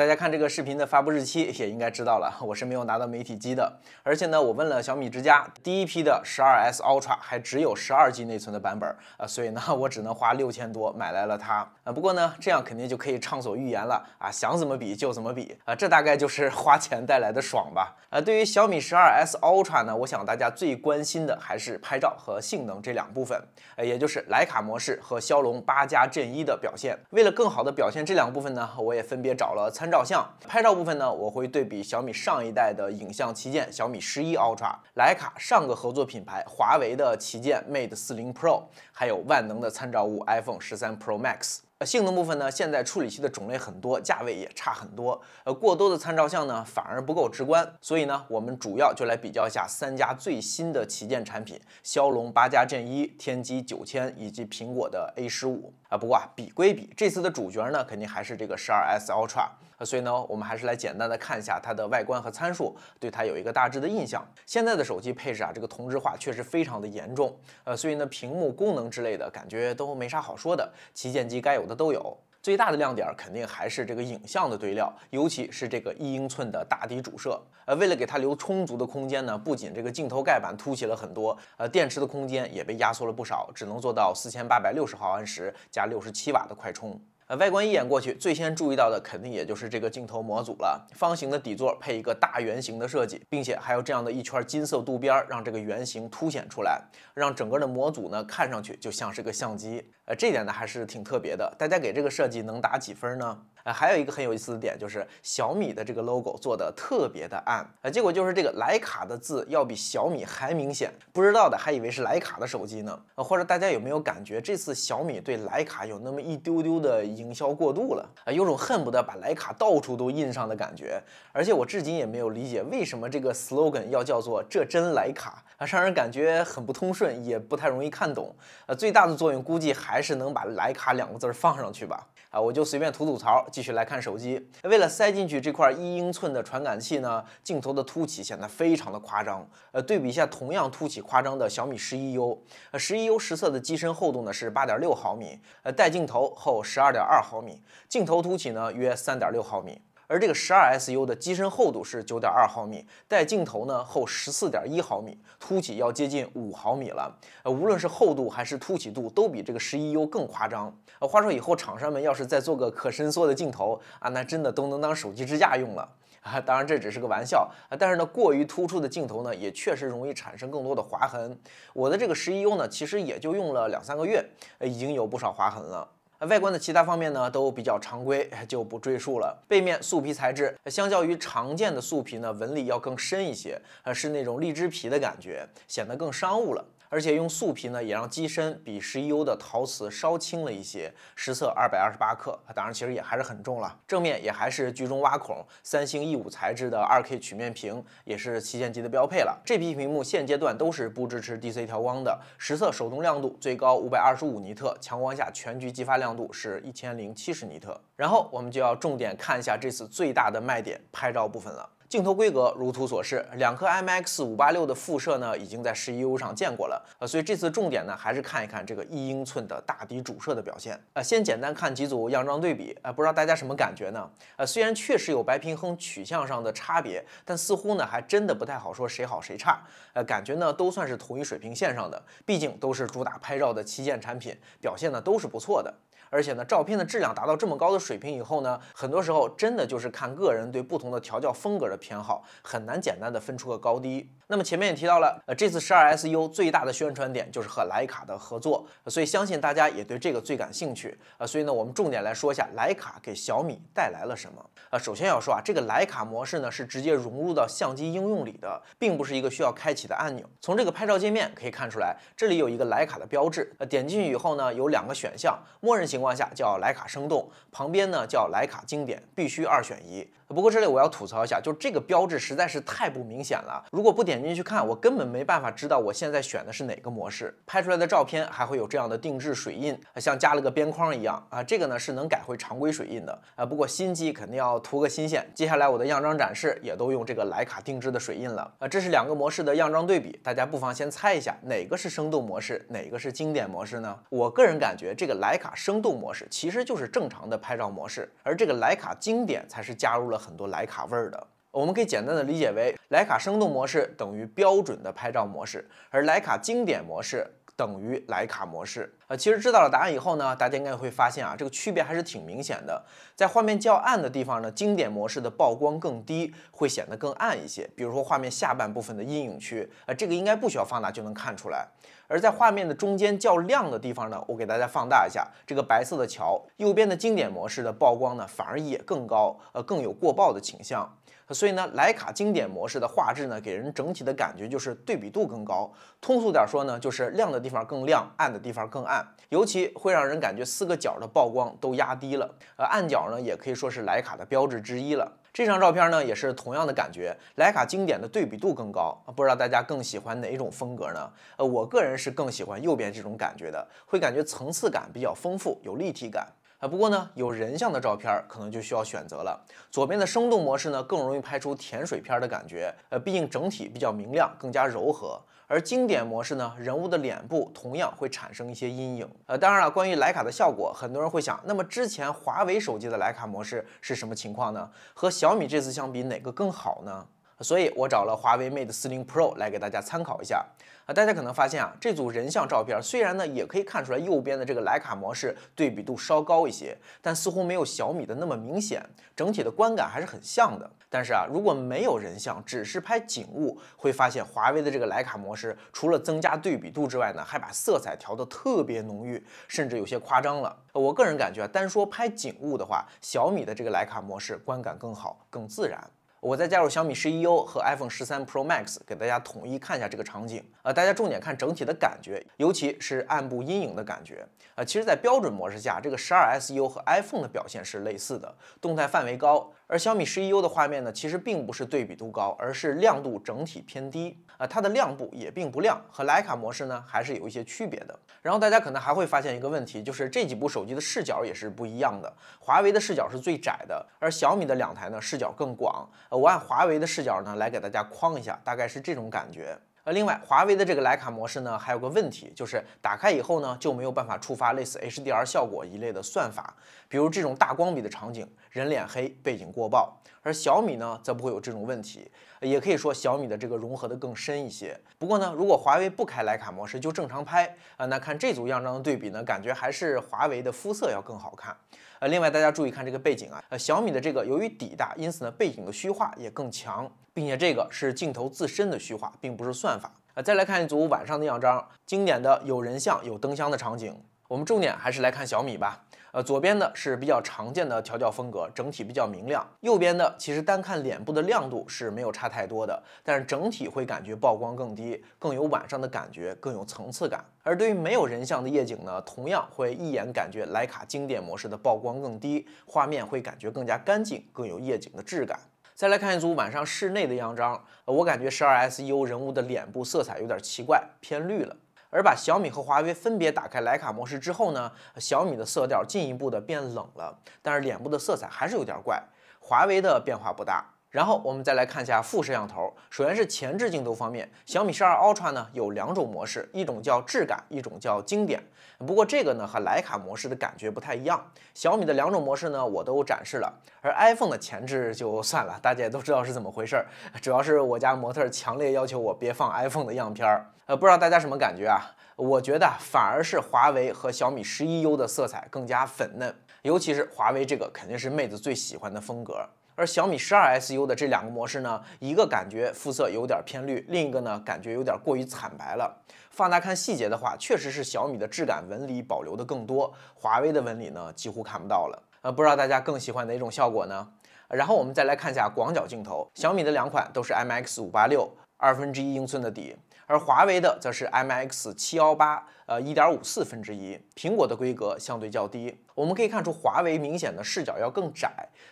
大家看这个视频的发布日期 也应该知道了，我是没有拿到媒体机的。而且呢，我问了小米之家，第一批的十二 S Ultra 还只有十二 G 内存的版本啊，所以呢，我只能花六千多买来了它啊。不过呢，这样肯定就可以畅所欲言了啊，想怎么比就怎么比啊，这大概就是花钱带来的爽吧啊。对于小米十二 S Ultra 呢，我想大家最关心的还是拍照和性能这两部分，呃，也就是徕卡模式和骁龙八加 Zen 一的表现。为了更好的表现这两部分呢，我也分别找了参。照相、拍照部分呢，我会对比小米上一代的影像旗舰小米十一 Ultra、徕卡上个合作品牌华为的旗舰 Mate 40 Pro，还有万能的参照物 iPhone 13 Pro Max。性能部分呢，现在处理器的种类很多，价位也差很多，呃，过多的参照项呢反而不够直观，所以呢，我们主要就来比较一下三家最新的旗舰产品：骁龙八加 Gen 1、天玑九千以及苹果的 A 十五。啊，不过啊，比归比，这次的主角呢，肯定还是这个十二 S Ultra，所以呢，我们还是来简单的看一下它的外观和参数，对它有一个大致的印象。现在的手机配置啊，这个同质化确实非常的严重，呃，所以呢，屏幕功能之类的感觉都没啥好说的，旗舰机该有的都有。最大的亮点肯定还是这个影像的堆料，尤其是这个一英寸的大底主摄。呃，为了给它留充足的空间呢，不仅这个镜头盖板凸起了很多，呃，电池的空间也被压缩了不少，只能做到四千八百六十毫安时加六十七瓦的快充。外观一眼过去，最先注意到的肯定也就是这个镜头模组了。方形的底座配一个大圆形的设计，并且还有这样的一圈金色镀边，让这个圆形凸显出来，让整个的模组呢看上去就像是个相机。呃，这点呢还是挺特别的。大家给这个设计能打几分呢？呃，还有一个很有意思的点，就是小米的这个 logo 做的特别的暗啊，结果就是这个徕卡的字要比小米还明显，不知道的还以为是徕卡的手机呢。或者大家有没有感觉，这次小米对徕卡有那么一丢丢的营销过度了？啊，有种恨不得把徕卡到处都印上的感觉。而且我至今也没有理解为什么这个 slogan 要叫做“这真徕卡”，啊，让人感觉很不通顺，也不太容易看懂。呃，最大的作用估计还是能把徕卡两个字儿放上去吧。啊，我就随便吐吐槽，继续来看手机。为了塞进去这块一英寸的传感器呢，镜头的凸起显得非常的夸张。呃，对比一下同样凸起夸张的小米十一 U，呃，十一 U 实测的机身厚度呢是八点六毫米，呃，带镜头厚十二点二毫米，镜头凸起呢约三点六毫米。而这个十二 S U 的机身厚度是九点二毫米，带镜头呢厚十四点一毫米，凸起要接近五毫米了。呃，无论是厚度还是凸起度，都比这个十一 U 更夸张。呃，话说以后厂商们要是再做个可伸缩的镜头啊，那真的都能当手机支架用了啊！当然这只是个玩笑啊，但是呢，过于突出的镜头呢，也确实容易产生更多的划痕。我的这个十一 U 呢，其实也就用了两三个月，已经有不少划痕了。外观的其他方面呢，都比较常规，就不赘述了。背面素皮材质，相较于常见的素皮呢，纹理要更深一些，呃，是那种荔枝皮的感觉，显得更商务了。而且用素皮呢，也让机身比十一 U 的陶瓷稍轻了一些，实测二百二十八克，当然其实也还是很重了。正面也还是居中挖孔，三星 E 五材质的二 K 曲面屏，也是旗舰机的标配了。这批屏幕现阶段都是不支持 DC 调光的，实测手动亮度最高五百二十五尼特，强光下全局激发亮度是一千零七十尼特。然后我们就要重点看一下这次最大的卖点——拍照部分了。镜头规格如图所示，两颗 M X 五八六的副摄呢，已经在十一 U 上见过了，呃，所以这次重点呢，还是看一看这个一英寸的大底主摄的表现。呃，先简单看几组样张对比，呃，不知道大家什么感觉呢？呃，虽然确实有白平衡取向上的差别，但似乎呢，还真的不太好说谁好谁差，呃，感觉呢，都算是同一水平线上的，毕竟都是主打拍照的旗舰产品，表现呢都是不错的。而且呢，照片的质量达到这么高的水平以后呢，很多时候真的就是看个人对不同的调教风格的偏好，很难简单的分出个高低。那么前面也提到了，呃，这次十二 SU 最大的宣传点就是和徕卡的合作，所以相信大家也对这个最感兴趣呃，所以呢，我们重点来说一下徕卡给小米带来了什么。呃，首先要说啊，这个徕卡模式呢是直接融入到相机应用里的，并不是一个需要开启的按钮。从这个拍照界面可以看出来，这里有一个徕卡的标志。呃，点进去以后呢，有两个选项，默认型。情况下叫徕卡生动，旁边呢叫徕卡经典，必须二选一。不过这里我要吐槽一下，就这个标志实在是太不明显了，如果不点进去看，我根本没办法知道我现在选的是哪个模式，拍出来的照片还会有这样的定制水印，像加了个边框一样啊。这个呢是能改回常规水印的啊。不过新机肯定要图个新鲜，接下来我的样张展示也都用这个徕卡定制的水印了啊。这是两个模式的样张对比，大家不妨先猜一下哪个是生动模式，哪个是经典模式呢？我个人感觉这个徕卡生动。模式其实就是正常的拍照模式，而这个徕卡经典才是加入了很多徕卡味儿的。我们可以简单的理解为，徕卡生动模式等于标准的拍照模式，而徕卡经典模式。等于莱卡模式呃，其实知道了答案以后呢，大家应该会发现啊，这个区别还是挺明显的。在画面较暗的地方呢，经典模式的曝光更低，会显得更暗一些。比如说画面下半部分的阴影区，呃，这个应该不需要放大就能看出来。而在画面的中间较亮的地方呢，我给大家放大一下，这个白色的桥右边的经典模式的曝光呢，反而也更高，呃，更有过曝的倾向。所以呢，徕卡经典模式的画质呢，给人整体的感觉就是对比度更高。通俗点说呢，就是亮的地方更亮，暗的地方更暗，尤其会让人感觉四个角的曝光都压低了。呃，暗角呢，也可以说是徕卡的标志之一了。这张照片呢，也是同样的感觉，徕卡经典的对比度更高。不知道大家更喜欢哪一种风格呢？呃，我个人是更喜欢右边这种感觉的，会感觉层次感比较丰富，有立体感。啊，不过呢，有人像的照片可能就需要选择了。左边的生动模式呢，更容易拍出甜水片的感觉，呃，毕竟整体比较明亮，更加柔和。而经典模式呢，人物的脸部同样会产生一些阴影。呃，当然了，关于徕卡的效果，很多人会想，那么之前华为手机的徕卡模式是什么情况呢？和小米这次相比，哪个更好呢？所以，我找了华为 Mate 40 Pro 来给大家参考一下。啊，大家可能发现啊，这组人像照片虽然呢，也可以看出来右边的这个徕卡模式对比度稍高一些，但似乎没有小米的那么明显。整体的观感还是很像的。但是啊，如果没有人像，只是拍景物，会发现华为的这个徕卡模式除了增加对比度之外呢，还把色彩调得特别浓郁，甚至有些夸张了。我个人感觉，单说拍景物的话，小米的这个徕卡模式观感更好，更自然。我再加入小米十一 U 和 iPhone 十三 Pro Max，给大家统一看一下这个场景。呃，大家重点看整体的感觉，尤其是暗部阴影的感觉。呃，其实在标准模式下，这个十二 SU 和 iPhone 的表现是类似的，动态范围高。而小米十一 U 的画面呢，其实并不是对比度高，而是亮度整体偏低。啊，它的亮部也并不亮，和徕卡模式呢还是有一些区别的。然后大家可能还会发现一个问题，就是这几部手机的视角也是不一样的。华为的视角是最窄的，而小米的两台呢视角更广。我按华为的视角呢来给大家框一下，大概是这种感觉。呃，另外，华为的这个徕卡模式呢，还有个问题，就是打开以后呢，就没有办法触发类似 HDR 效果一类的算法，比如这种大光比的场景，人脸黑，背景过曝，而小米呢，则不会有这种问题。也可以说小米的这个融合的更深一些。不过呢，如果华为不开徕卡模式就正常拍啊，那看这组样张的对比呢，感觉还是华为的肤色要更好看。呃，另外大家注意看这个背景啊，呃，小米的这个由于底大，因此呢背景的虚化也更强，并且这个是镜头自身的虚化，并不是算法。呃，再来看一组晚上的样张，经典的有人像有灯箱的场景，我们重点还是来看小米吧。呃，左边的是比较常见的调教风格，整体比较明亮。右边的其实单看脸部的亮度是没有差太多的，但是整体会感觉曝光更低，更有晚上的感觉，更有层次感。而对于没有人像的夜景呢，同样会一眼感觉徕卡经典模式的曝光更低，画面会感觉更加干净，更有夜景的质感。再来看一组晚上室内的样张，我感觉 12S U 人物的脸部色彩有点奇怪，偏绿了。而把小米和华为分别打开徕卡模式之后呢，小米的色调进一步的变冷了，但是脸部的色彩还是有点怪。华为的变化不大。然后我们再来看一下副摄像头。首先是前置镜头方面，小米十二 Ultra 呢有两种模式，一种叫质感，一种叫经典。不过这个呢和徕卡模式的感觉不太一样。小米的两种模式呢我都展示了，而 iPhone 的前置就算了，大家也都知道是怎么回事。主要是我家模特强烈要求我别放 iPhone 的样片儿。呃，不知道大家什么感觉啊？我觉得反而是华为和小米十一 U 的色彩更加粉嫩，尤其是华为这个肯定是妹子最喜欢的风格。而小米十二 SU 的这两个模式呢，一个感觉肤色有点偏绿，另一个呢感觉有点过于惨白了。放大看细节的话，确实是小米的质感纹理保留的更多，华为的纹理呢几乎看不到了。呃，不知道大家更喜欢哪种效果呢？然后我们再来看一下广角镜头，小米的两款都是 MX 五八六二分之一英寸的底。而华为的则是 M X 七幺八，呃，一点五四分之一。苹果的规格相对较低，我们可以看出华为明显的视角要更窄，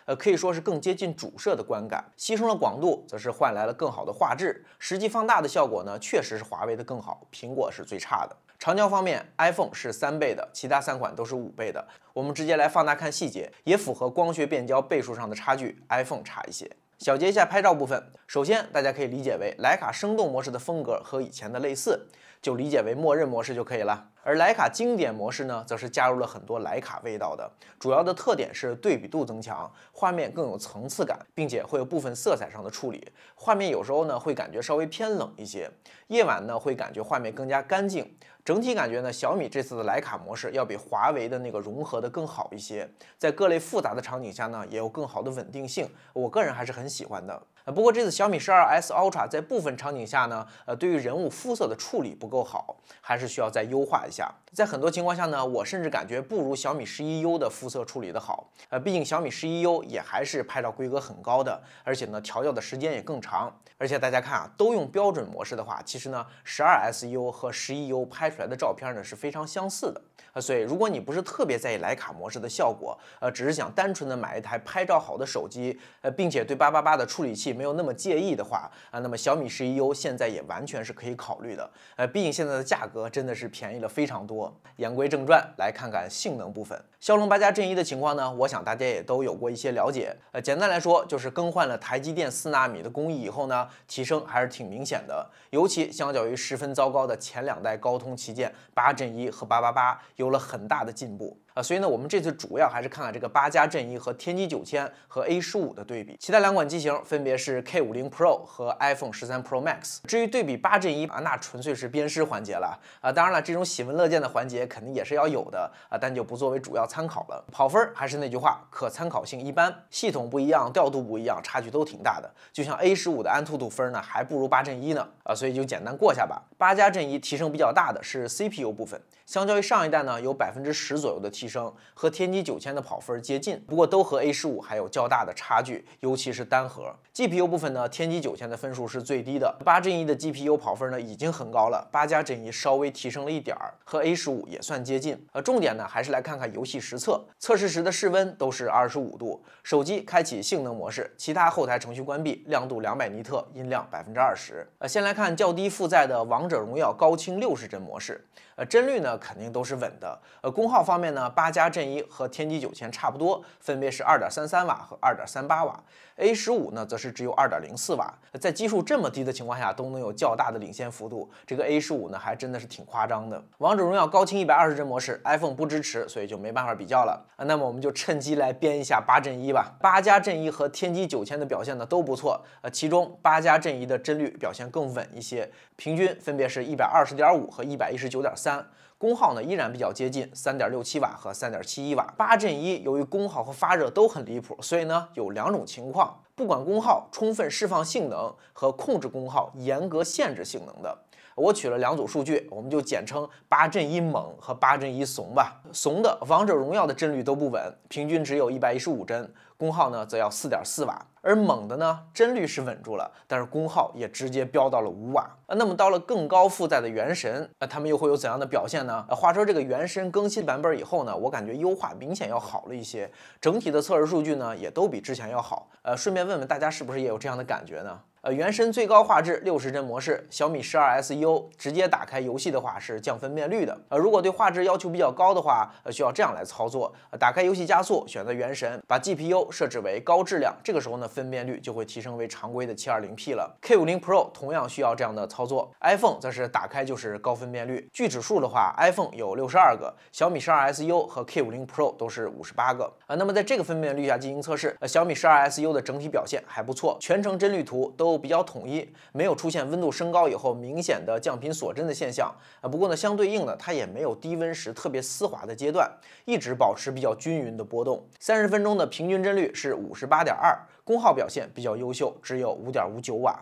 呃，可以说是更接近主摄的观感，牺牲了广度，则是换来了更好的画质。实际放大的效果呢，确实是华为的更好，苹果是最差的。长焦方面，iPhone 是三倍的，其他三款都是五倍的。我们直接来放大看细节，也符合光学变焦倍数上的差距，iPhone 差一些。小结一下拍照部分，首先大家可以理解为莱卡生动模式的风格和以前的类似，就理解为默认模式就可以了。而莱卡经典模式呢，则是加入了很多莱卡味道的，主要的特点是对比度增强，画面更有层次感，并且会有部分色彩上的处理，画面有时候呢会感觉稍微偏冷一些，夜晚呢会感觉画面更加干净。整体感觉呢，小米这次的徕卡模式要比华为的那个融合的更好一些，在各类复杂的场景下呢，也有更好的稳定性。我个人还是很喜欢的。不过这次小米十二 S Ultra 在部分场景下呢，呃，对于人物肤色的处理不够好，还是需要再优化一下。在很多情况下呢，我甚至感觉不如小米十一 U 的肤色处理的好。呃，毕竟小米十一 U 也还是拍照规格很高的，而且呢，调教的时间也更长。而且大家看啊，都用标准模式的话，其实呢，十二 S U 和十一 U 拍出来的照片呢是非常相似的。呃，所以如果你不是特别在意徕卡模式的效果，呃，只是想单纯的买一台拍照好的手机，呃，并且对八八八的处理器。没有那么介意的话啊，那么小米十一 U 现在也完全是可以考虑的。呃，毕竟现在的价格真的是便宜了非常多。言归正传，来看看性能部分。骁龙八加震一的情况呢，我想大家也都有过一些了解。呃，简单来说就是更换了台积电四纳米的工艺以后呢，提升还是挺明显的。尤其相较于十分糟糕的前两代高通旗舰八阵一和八八八，有了很大的进步。所以呢，我们这次主要还是看看这个八加阵一和天玑九千和 A 十五的对比，其他两款机型分别是 K 五零 Pro 和 iPhone 十三 Pro Max。至于对比八阵一啊，那纯粹是鞭尸环节了啊。当然了，这种喜闻乐见的环节肯定也是要有的啊，但就不作为主要参考了。跑分儿还是那句话，可参考性一般，系统不一样，调度不一样，差距都挺大的。就像 A 十五的安兔兔分呢，还不如八阵一呢啊，所以就简单过下吧。八加阵一提升比较大的是 CPU 部分，相较于上一代呢，有百分之十左右的提。提升和天玑九千的跑分接近，不过都和 A 十五还有较大的差距，尤其是单核。GPU 部分呢，天玑九千的分数是最低的，八 n 一的 GPU 跑分呢已经很高了，八加 GEN 一稍微提升了一点儿，和 A 十五也算接近。呃，重点呢还是来看看游戏实测。测试时的室温都是二十五度，手机开启性能模式，其他后台程序关闭，亮度两百尼特，音量百分之二十。呃，先来看较低负载的《王者荣耀》高清六十帧模式。呃，帧率呢肯定都是稳的。呃，功耗方面呢，八加阵一和天玑九千差不多，分别是二点三三瓦和二点三八瓦。A 十五呢，则是只有二点零四瓦。在基数这么低的情况下，都能有较大的领先幅度，这个 A 十五呢，还真的是挺夸张的。王者荣耀高清一百二十帧模式，iPhone 不支持，所以就没办法比较了。那么我们就趁机来编一下八阵一吧。八加阵一和天玑九千的表现呢都不错。呃，其中八加阵一的帧率表现更稳一些，平均分别是一百二十点五和一百一十九点三。三功耗呢，依然比较接近三点六七瓦和三点七一瓦。八阵一由于功耗和发热都很离谱，所以呢有两种情况：不管功耗，充分释放性能；和控制功耗，严格限制性能的。我取了两组数据，我们就简称八阵一猛和八阵一怂吧。怂的《王者荣耀》的帧率都不稳，平均只有一百一十五帧，功耗呢则要四点四瓦；而猛的呢，帧率是稳住了，但是功耗也直接飙到了五瓦。那么到了更高负载的《原神》，呃，他们又会有怎样的表现呢？话说这个《原神》更新版本以后呢，我感觉优化明显要好了一些，整体的测试数据呢也都比之前要好。呃，顺便问问大家，是不是也有这样的感觉呢？原神最高画质六十帧模式，小米十二 SU 直接打开游戏的话是降分辨率的。呃，如果对画质要求比较高的话，呃，需要这样来操作，打开游戏加速，选择原神，把 GPU 设置为高质量，这个时候呢，分辨率就会提升为常规的七二零 P 了。K 五零 Pro 同样需要这样的操作，iPhone 则是打开就是高分辨率。据指数的话，iPhone 有六十二个，小米十二 SU 和 K 五零 Pro 都是五十八个。啊，那么在这个分辨率下进行测试，呃，小米十二 SU 的整体表现还不错，全程帧率图都。比较统一，没有出现温度升高以后明显的降频锁帧的现象啊。不过呢，相对应的它也没有低温时特别丝滑的阶段，一直保持比较均匀的波动。三十分钟的平均帧率是五十八点二，功耗表现比较优秀，只有五点五九瓦。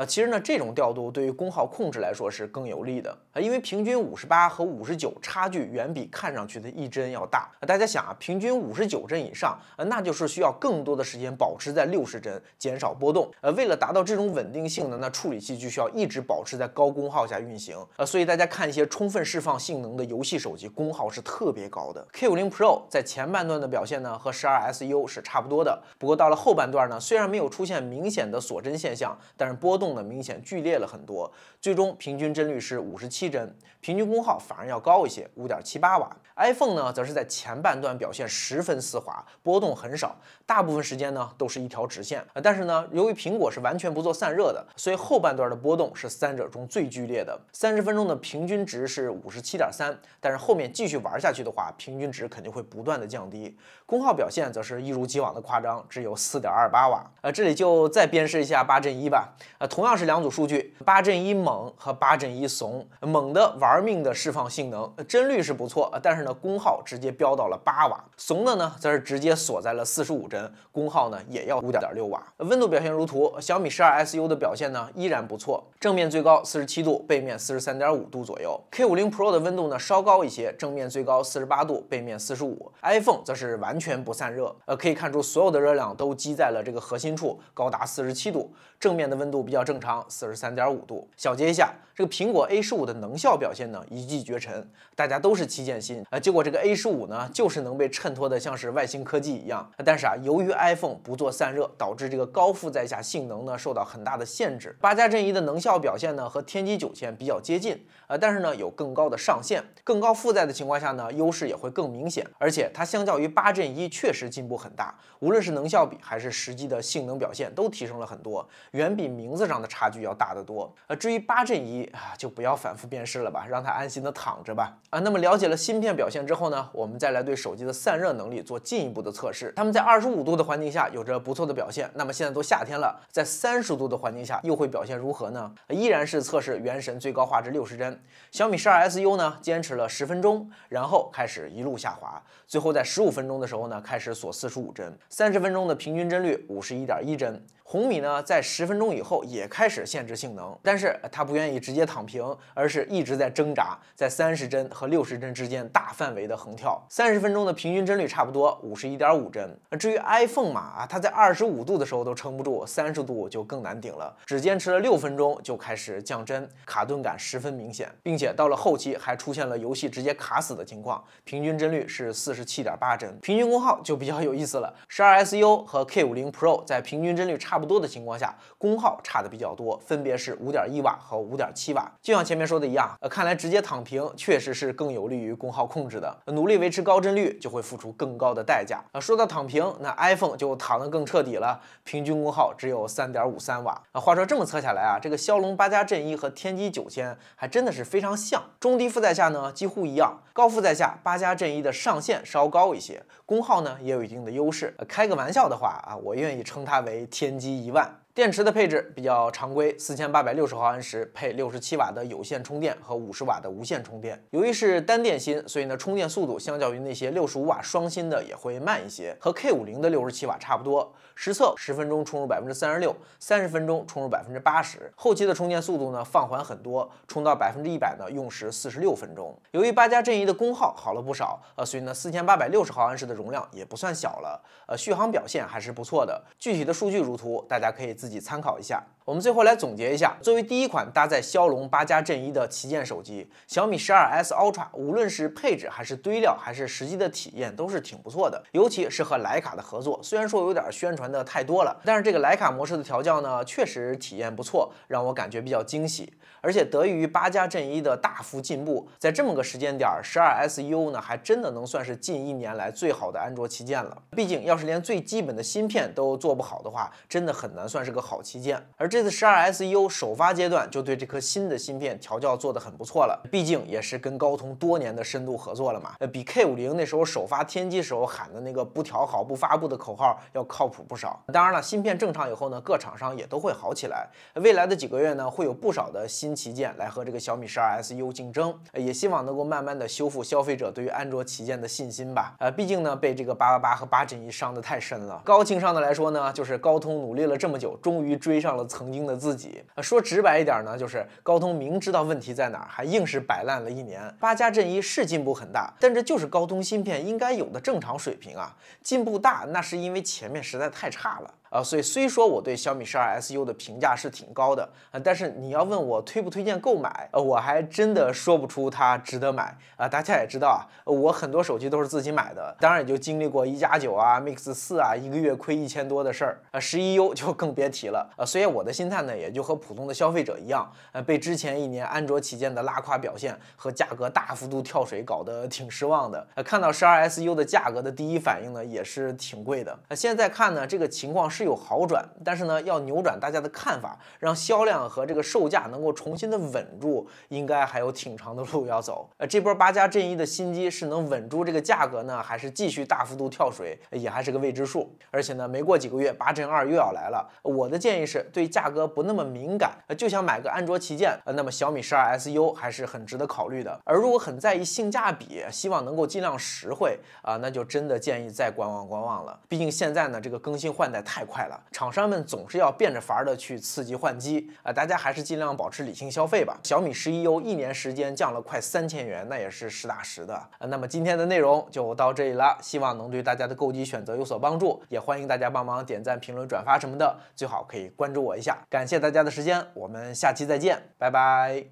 啊，其实呢，这种调度对于功耗控制来说是更有利的啊，因为平均五十八和五十九差距远比看上去的一帧要大。大家想啊，平均五十九帧以上，啊，那就是需要更多的时间保持在六十帧，减少波动。呃，为了达到这种稳定性呢，那处理器就需要一直保持在高功耗下运行。呃，所以大家看一些充分释放性能的游戏手机，功耗是特别高的。K 五零 Pro 在前半段的表现呢，和十二 SU 是差不多的，不过到了后半段呢，虽然没有出现明显的锁帧现象，但是波动。呢明显剧烈了很多，最终平均帧率是五十七帧，平均功耗反而要高一些，五点七八瓦。iPhone 呢，则是在前半段表现十分丝滑，波动很少，大部分时间呢都是一条直线。但是呢，由于苹果是完全不做散热的，所以后半段的波动是三者中最剧烈的，三十分钟的平均值是五十七点三。但是后面继续玩下去的话，平均值肯定会不断的降低。功耗表现则是一如既往的夸张，只有四点二八瓦。呃，这里就再鞭尸一下八阵一吧，呃。同样是两组数据，八阵一猛和八阵一怂。猛的玩命的释放性能，帧率是不错，但是呢，功耗直接飙到了八瓦。怂的呢，则是直接锁在了四十五帧，功耗呢也要五点点六瓦。温度表现如图，小米十二 SU 的表现呢依然不错，正面最高四十七度，背面四十三点五度左右。K 五零 Pro 的温度呢稍高一些，正面最高四十八度，背面四十五。iPhone 则是完全不散热，呃，可以看出所有的热量都积在了这个核心处，高达四十七度，正面的温度比较。正常四十三点五度。小结一下，这个苹果 A 十五的能效表现呢，一骑绝尘。大家都是旗舰芯啊，结果这个 A 十五呢，就是能被衬托的像是外星科技一样。但是啊，由于 iPhone 不做散热，导致这个高负载下性能呢受到很大的限制。八加震一的能效表现呢和天玑九千比较接近啊，但是呢有更高的上限，更高负载的情况下呢，优势也会更明显。而且它相较于八加一确实进步很大，无论是能效比还是实际的性能表现都提升了很多，远比名字。上的差距要大得多呃，至于八阵一啊，就不要反复辨识了吧，让它安心的躺着吧啊！那么了解了芯片表现之后呢，我们再来对手机的散热能力做进一步的测试。他们在二十五度的环境下有着不错的表现，那么现在都夏天了，在三十度的环境下又会表现如何呢？依然是测试《原神》最高画质六十帧，小米十二 SU 呢坚持了十分钟，然后开始一路下滑，最后在十五分钟的时候呢开始锁四十五帧，三十分钟的平均帧率五十一点一帧。红米呢，在十分钟以后也开始限制性能，但是它不愿意直接躺平，而是一直在挣扎，在三十帧和六十帧之间大范围的横跳。三十分钟的平均帧率差不多五十一点五帧。至于 iPhone 嘛，啊，它在二十五度的时候都撑不住，三十度就更难顶了，只坚持了六分钟就开始降帧，卡顿感十分明显，并且到了后期还出现了游戏直接卡死的情况，平均帧率是四十七点八帧。平均功耗就比较有意思了，十二 s u 和 K 五零 Pro 在平均帧率差。不多的情况下，功耗差的比较多，分别是五点一瓦和五点七瓦。就像前面说的一样，呃，看来直接躺平确实是更有利于功耗控制的。努力维持高帧率就会付出更高的代价。啊，说到躺平，那 iPhone 就躺得更彻底了，平均功耗只有三点五三瓦。啊，话说这么测下来啊，这个骁龙八加 Zen 一和天玑九千还真的是非常像。中低负载下呢，几乎一样；高负载下，八加 Zen 一的上限稍高一些，功耗呢也有一定的优势。开个玩笑的话啊，我愿意称它为天玑。一万。电池的配置比较常规，四千八百六十毫安时配六十七瓦的有线充电和五十瓦的无线充电。由于是单电芯，所以呢充电速度相较于那些六十五瓦双芯的也会慢一些，和 K 五零的六十七瓦差不多。实测十分钟充入百分之三十六，三十分钟充入百分之八十。后期的充电速度呢放缓很多，充到百分之一百呢用时四十六分钟。由于八加阵仪的功耗好了不少，呃，所以呢四千八百六十毫安时的容量也不算小了，呃，续航表现还是不错的。具体的数据如图，大家可以自。自己参考一下。我们最后来总结一下，作为第一款搭载骁龙八加 Zen 一的旗舰手机，小米十二 S Ultra 无论是配置还是堆料，还是实际的体验都是挺不错的。尤其是和徕卡的合作，虽然说有点宣传的太多了，但是这个徕卡模式的调教呢，确实体验不错，让我感觉比较惊喜。而且得益于八加 Zen 一的大幅进步，在这么个时间点，十二 SU 呢还真的能算是近一年来最好的安卓旗舰了。毕竟要是连最基本的芯片都做不好的话，真的很难算是个好旗舰。而这。这次十二 SU 首发阶段就对这颗新的芯片调教做得很不错了，毕竟也是跟高通多年的深度合作了嘛，呃，比 K 五零那时候首发天玑时候喊的那个不调好不发布的口号要靠谱不少。当然了，芯片正常以后呢，各厂商也都会好起来。未来的几个月呢，会有不少的新旗舰来和这个小米十二 SU 竞争，也希望能够慢慢的修复消费者对于安卓旗舰的信心吧。呃，毕竟呢，被这个八八八和八 G 一伤的太深了。高情商的来说呢，就是高通努力了这么久，终于追上了曾。宁的自己，说直白一点呢，就是高通明知道问题在哪儿，还硬是摆烂了一年。八加阵一是进步很大，但这就是高通芯片应该有的正常水平啊！进步大，那是因为前面实在太差了。啊，所以虽说我对小米十二 S U 的评价是挺高的啊，但是你要问我推不推荐购买，呃，我还真的说不出它值得买啊。大家也知道啊，我很多手机都是自己买的，当然也就经历过一加九啊、Mix 四啊，一个月亏一千多的事儿啊，十一 U 就更别提了啊。所以我的心态呢，也就和普通的消费者一样，呃，被之前一年安卓旗舰的拉胯表现和价格大幅度跳水搞得挺失望的。呃，看到十二 S U 的价格的第一反应呢，也是挺贵的。那现在看呢，这个情况是。是有好转，但是呢，要扭转大家的看法，让销量和这个售价能够重新的稳住，应该还有挺长的路要走。呃，这波八加阵一的新机是能稳住这个价格呢，还是继续大幅度跳水，也还是个未知数。而且呢，没过几个月，八阵二又要来了。我的建议是对价格不那么敏感，就想买个安卓旗舰，那么小米十二 SU 还是很值得考虑的。而如果很在意性价比，希望能够尽量实惠啊，那就真的建议再观望观望了。毕竟现在呢，这个更新换代太。快了，厂商们总是要变着法儿的去刺激换机啊！大家还是尽量保持理性消费吧。小米十一 U 一年时间降了快三千元，那也是实打实的。那么今天的内容就到这里了，希望能对大家的购机选择有所帮助。也欢迎大家帮忙点赞、评论、转发什么的，最好可以关注我一下。感谢大家的时间，我们下期再见，拜拜。